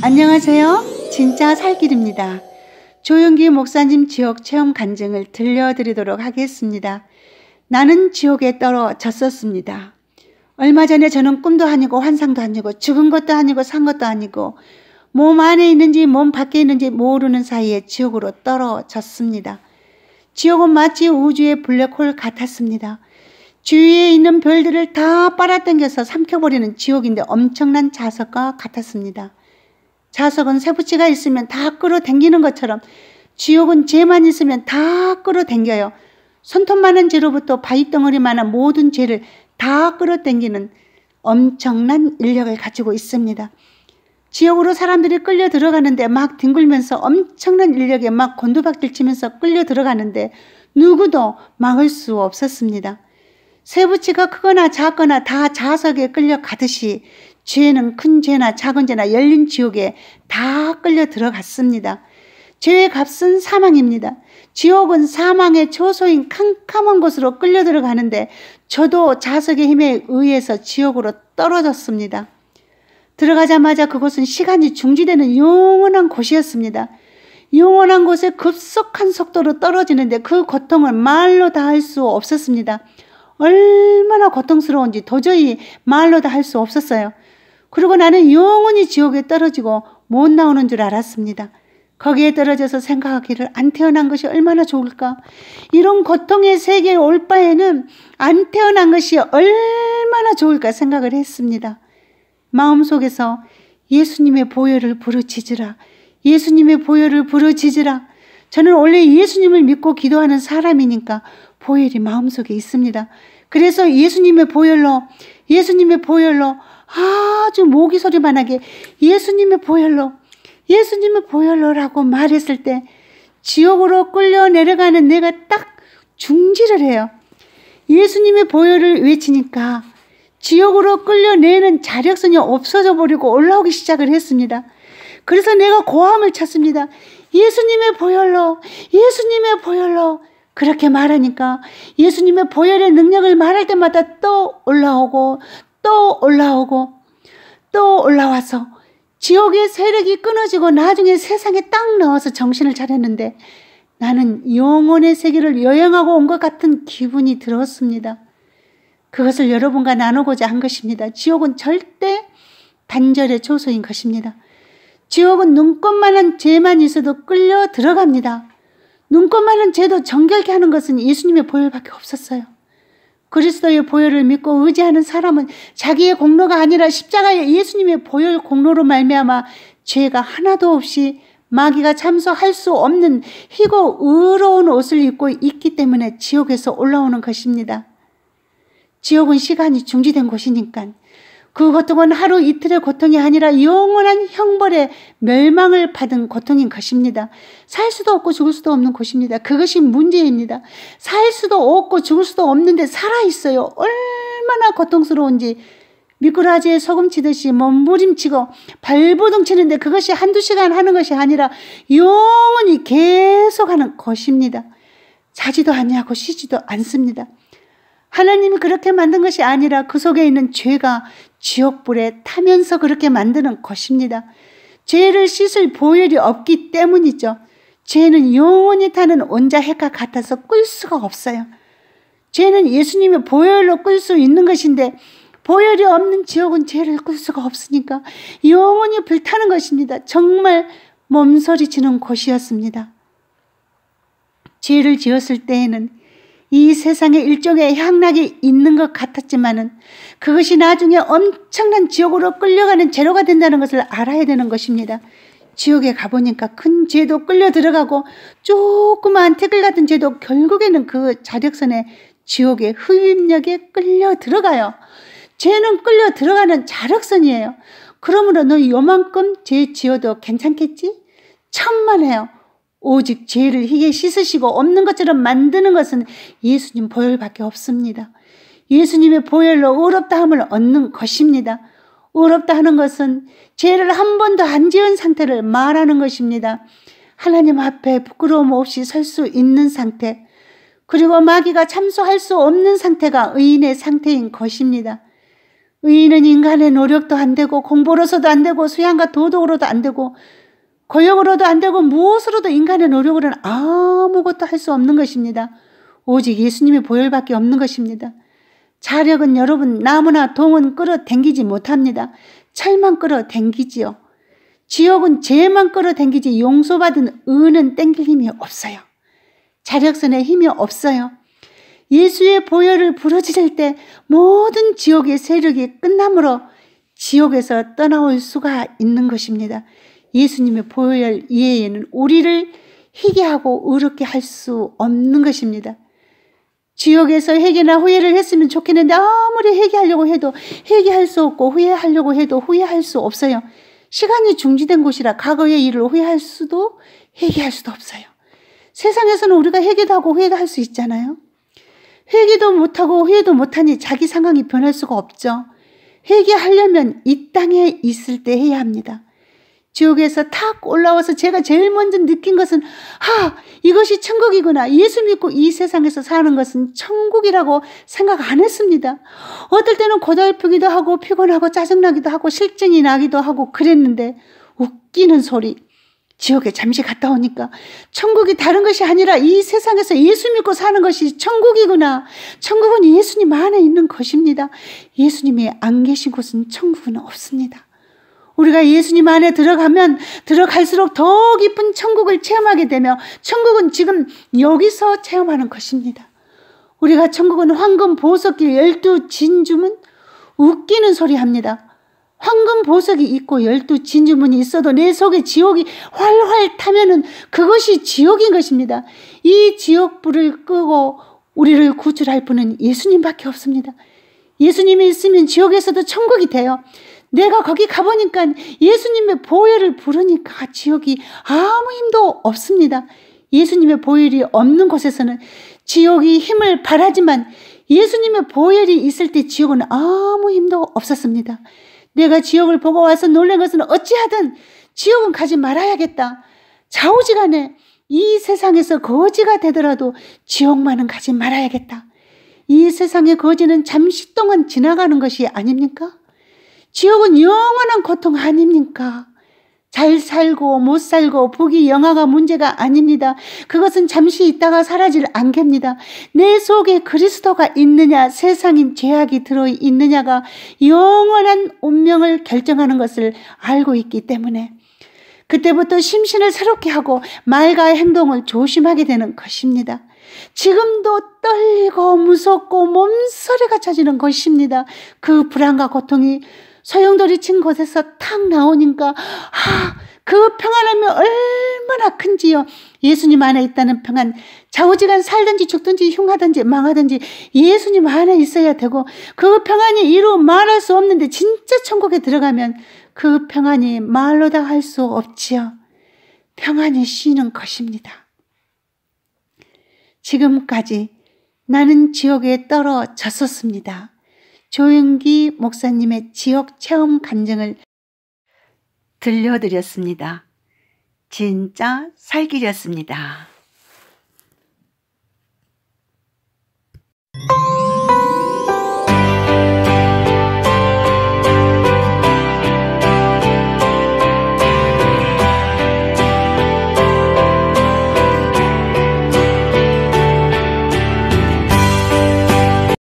안녕하세요. 진짜 살길입니다. 조용기 목사님 지옥 체험 간증을 들려드리도록 하겠습니다. 나는 지옥에 떨어졌었습니다. 얼마 전에 저는 꿈도 아니고 환상도 아니고 죽은 것도 아니고 산 것도 아니고 몸 안에 있는지 몸 밖에 있는지 모르는 사이에 지옥으로 떨어졌습니다. 지옥은 마치 우주의 블랙홀 같았습니다. 주위에 있는 별들을 다 빨아당겨서 삼켜버리는 지옥인데 엄청난 자석과 같았습니다. 자석은 세부치가 있으면 다 끌어당기는 것처럼 지옥은 죄만 있으면 다 끌어당겨요. 손톱만한 죄로부터 바위덩어리만한 모든 죄를 다 끌어당기는 엄청난 인력을 가지고 있습니다. 지옥으로 사람들이 끌려 들어가는데 막 뒹굴면서 엄청난 인력에 막 곤두박질 치면서 끌려 들어가는데 누구도 막을 수 없었습니다. 세부치가 크거나 작거나 다 자석에 끌려 가듯이 죄는 큰 죄나 작은 죄나 열린 지옥에 다 끌려 들어갔습니다. 죄의 값은 사망입니다. 지옥은 사망의 초소인 캄캄한 곳으로 끌려 들어가는데 저도 자석의 힘에 의해서 지옥으로 떨어졌습니다. 들어가자마자 그곳은 시간이 중지되는 영원한 곳이었습니다. 영원한 곳에 급속한 속도로 떨어지는데 그 고통을 말로 다 할 수 없었습니다. 얼마나 고통스러운지 도저히 말로 다 할 수 없었어요. 그리고 나는 영원히 지옥에 떨어지고 못 나오는 줄 알았습니다. 거기에 떨어져서 생각하기를 안 태어난 것이 얼마나 좋을까? 이런 고통의 세계에 올 바에는 안 태어난 것이 얼마나 좋을까 생각을 했습니다. 마음속에서 예수님의 보혈을 부르짖으라. 예수님의 보혈을 부르짖으라. 저는 원래 예수님을 믿고 기도하는 사람이니까 보혈이 마음속에 있습니다. 그래서 예수님의 보혈로 예수님의 보혈로 아주 모기 소리만하게 예수님의 보혈로 예수님의 보혈로라고 말했을 때 지옥으로 끌려 내려가는 내가 딱 중지를 해요. 예수님의 보혈을 외치니까 지옥으로 끌려내는 자력선이 없어져 버리고 올라오기 시작을 했습니다. 그래서 내가 고함을 찾습니다. 예수님의 보혈로, 예수님의 보혈로, 그렇게 말하니까 예수님의 보혈의 능력을 말할 때마다 또 올라오고 또 올라오고 또 올라와서 지옥의 세력이 끊어지고 나중에 세상에 딱 나와서 정신을 차렸는데 나는 영혼의 세계를 여행하고 온 것 같은 기분이 들었습니다. 그것을 여러분과 나누고자 한 것입니다. 지옥은 절대 단절의 초소인 것입니다. 지옥은 눈꽃만한 죄만 있어도 끌려 들어갑니다. 눈꼽만은 죄도 정결케 하는 것은 예수님의 보혈밖에 없었어요. 그리스도의 보혈을 믿고 의지하는 사람은 자기의 공로가 아니라 십자가의 예수님의 보혈 공로로 말미암아 죄가 하나도 없이 마귀가 참소할 수 없는 희고 의로운 옷을 입고 있기 때문에 지옥에서 올라오는 것입니다. 지옥은 시간이 중지된 곳이니까 그 고통은 하루 이틀의 고통이 아니라 영원한 형벌의 멸망을 받은 고통인 것입니다. 살 수도 없고 죽을 수도 없는 곳입니다. 그것이 문제입니다. 살 수도 없고 죽을 수도 없는데 살아있어요. 얼마나 고통스러운지 미꾸라지에 소금치듯이 몸부림치고 발버둥 치는데 그것이 한두 시간 하는 것이 아니라 영원히 계속하는 것입니다. 자지도 아니고 쉬지도 않습니다. 하나님이 그렇게 만든 것이 아니라 그 속에 있는 죄가 지옥불에 타면서 그렇게 만드는 것입니다. 죄를 씻을 보혈이 없기 때문이죠. 죄는 영원히 타는 온자핵과 같아서 끌 수가 없어요. 죄는 예수님의 보혈로 끌 수 있는 것인데 보혈이 없는 지옥은 죄를 끌 수가 없으니까 영원히 불타는 것입니다. 정말 몸서리치는 곳이었습니다. 죄를 지었을 때에는 이 세상에 일종의 향락이 있는 것 같았지만은 그것이 나중에 엄청난 지옥으로 끌려가는 재료가 된다는 것을 알아야 되는 것입니다. 지옥에 가보니까 큰 죄도 끌려 들어가고 조그마 태글 같은 죄도 결국에는 그 자력선에 지옥의 흡입력에 끌려 들어가요. 죄는 끌려 들어가는 자력선이에요. 그러므로 너 요만큼 죄 지어도 괜찮겠지? 천만해요. 오직 죄를 희게 씻으시고 없는 것처럼 만드는 것은 예수님 보혈밖에 없습니다. 예수님의 보혈로 의롭다함을 얻는 것입니다. 의롭다 하는 것은 죄를 한 번도 안 지은 상태를 말하는 것입니다. 하나님 앞에 부끄러움 없이 설 수 있는 상태, 그리고 마귀가 참소할 수 없는 상태가 의인의 상태인 것입니다. 의인은 인간의 노력도 안 되고 공부로서도 안 되고 수양과 도덕으로도 안 되고 권력으로도 안 되고 무엇으로도 인간의 노력으로는 아무것도 할 수 없는 것입니다. 오직 예수님의 보혈밖에 없는 것입니다. 자력은 여러분 나무나 동은 끌어당기지 못합니다. 철만 끌어당기지요. 지옥은 죄만 끌어당기지 용서받은 은은 땡길 힘이 없어요. 자력선에 힘이 없어요. 예수의 보혈을 부러지를 때 모든 지옥의 세력이 끝남으로 지옥에서 떠나올 수가 있는 것입니다. 예수님의 보여할 이해에는 우리를 희귀하고 의롭게 할 수 없는 것입니다. 지옥에서 회개나 후회를 했으면 좋겠는데 아무리 회개하려고 해도 회개할 수 없고 후회하려고 해도 후회할 수 없어요. 시간이 중지된 곳이라 과거의 일을 후회할 수도 회개할 수도 없어요. 세상에서는 우리가 회개도 하고 후회도 할 수 있잖아요. 회개도 못하고 후회도 못하니 자기 상황이 변할 수가 없죠. 회개하려면 이 땅에 있을 때 해야 합니다. 지옥에서 탁 올라와서 제가 제일 먼저 느낀 것은 하 이것이 천국이구나 예수 믿고 이 세상에서 사는 것은 천국이라고 생각 안 했습니다. 어떨 때는 고달프기도 하고 피곤하고 짜증나기도 하고 실증이 나기도 하고 그랬는데 웃기는 소리 지옥에 잠시 갔다 오니까 천국이 다른 것이 아니라 이 세상에서 예수 믿고 사는 것이 천국이구나. 천국은 예수님 안에 있는 것입니다. 예수님이 안 계신 곳은 천국은 없습니다. 우리가 예수님 안에 들어가면 들어갈수록 더 깊은 천국을 체험하게 되며 천국은 지금 여기서 체험하는 것입니다. 우리가 천국은 황금 보석길 열두 진주문 웃기는 소리 합니다. 황금 보석이 있고 열두 진주문이 있어도 내 속에 지옥이 활활 타면은 그것이 지옥인 것입니다. 이 지옥불을 끄고 우리를 구출할 분은 예수님밖에 없습니다. 예수님이 있으면 지옥에서도 천국이 돼요. 내가 거기 가보니까 예수님의 보혈을 부르니까 지옥이 아무 힘도 없습니다. 예수님의 보혈이 없는 곳에서는 지옥이 힘을 바라지만 예수님의 보혈이 있을 때 지옥은 아무 힘도 없었습니다. 내가 지옥을 보고 와서 놀란 것은 어찌하든 지옥은 가지 말아야겠다. 좌우지간에 이 세상에서 거지가 되더라도 지옥만은 가지 말아야겠다. 이 세상의 거지는 잠시 동안 지나가는 것이 아닙니까? 지옥은 영원한 고통 아닙니까? 잘 살고 못 살고 복이 영화가 문제가 아닙니다. 그것은 잠시 있다가 사라질 안개입니다. 내 속에 그리스도가 있느냐 세상인 죄악이 들어있느냐가 영원한 운명을 결정하는 것을 알고 있기 때문에 그때부터 심신을 새롭게 하고 말과 행동을 조심하게 되는 것입니다. 지금도 떨리고 무섭고 몸서리가 찾지는 것입니다. 그 불안과 고통이 소용돌이 친 곳에서 탁 나오니까 아, 그 평안함이 얼마나 큰지요. 예수님 안에 있다는 평안. 좌우지간 살든지 죽든지 흉하든지 망하든지 예수님 안에 있어야 되고 그 평안이 이루 말할 수 없는데 진짜 천국에 들어가면 그 평안이 말로 다 할 수 없지요. 평안이 쉬는 것입니다. 지금까지 나는 지옥에 떨어졌었습니다. 조윤기 목사님의 지역 체험 간증을 들려드렸습니다. 진짜 살길이었습니다.